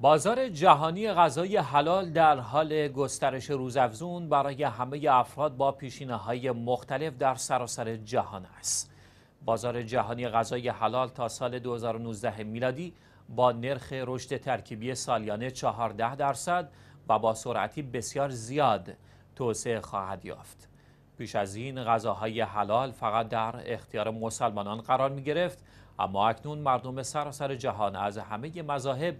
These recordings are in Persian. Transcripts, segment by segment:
بازار جهانی غذای حلال در حال گسترش روزافزون برای همه افراد با پیشینه های مختلف در سراسر جهان است. بازار جهانی غذای حلال تا سال 2019 میلادی با نرخ رشد ترکیبی سالیانه 14 درصد و با سرعتی بسیار زیاد توسعه خواهد یافت. پیش از این غذاهای حلال فقط در اختیار مسلمانان قرار می گرفت اما اکنون مردم سراسر جهان از همه مذاهب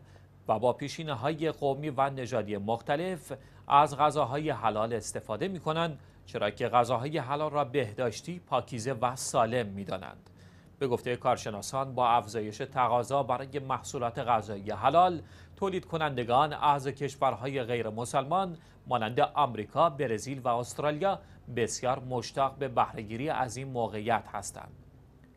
و با پیشینه های قومی و نژادی مختلف از غذاهای حلال استفاده می کنند چرا که غذاهای حلال را بهداشتی، پاکیزه و سالم می دانند. به گفته کارشناسان با افزایش تقاضا برای محصولات غذایی حلال تولید کنندگان از کشورهای غیر مسلمان مانند آمریکا، برزیل و استرالیا بسیار مشتاق به بهرهگیری از این موقعیت هستند.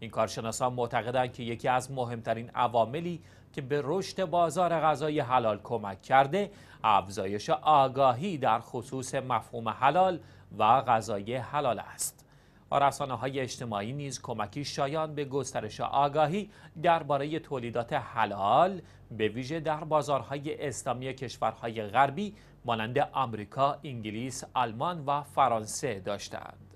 این کارشناسان معتقدند که یکی از مهمترین عواملی که به رشد بازار غذای حلال کمک کرده افزایش آگاهی در خصوص مفهوم حلال و غذای حلال است و های اجتماعی نیز کمکی شایان به گسترش آگاهی درباره تولیدات حلال به ویژه در بازارهای اسلامی کشورهای غربی مانند آمریکا، انگلیس، آلمان و فرانسه داشتند.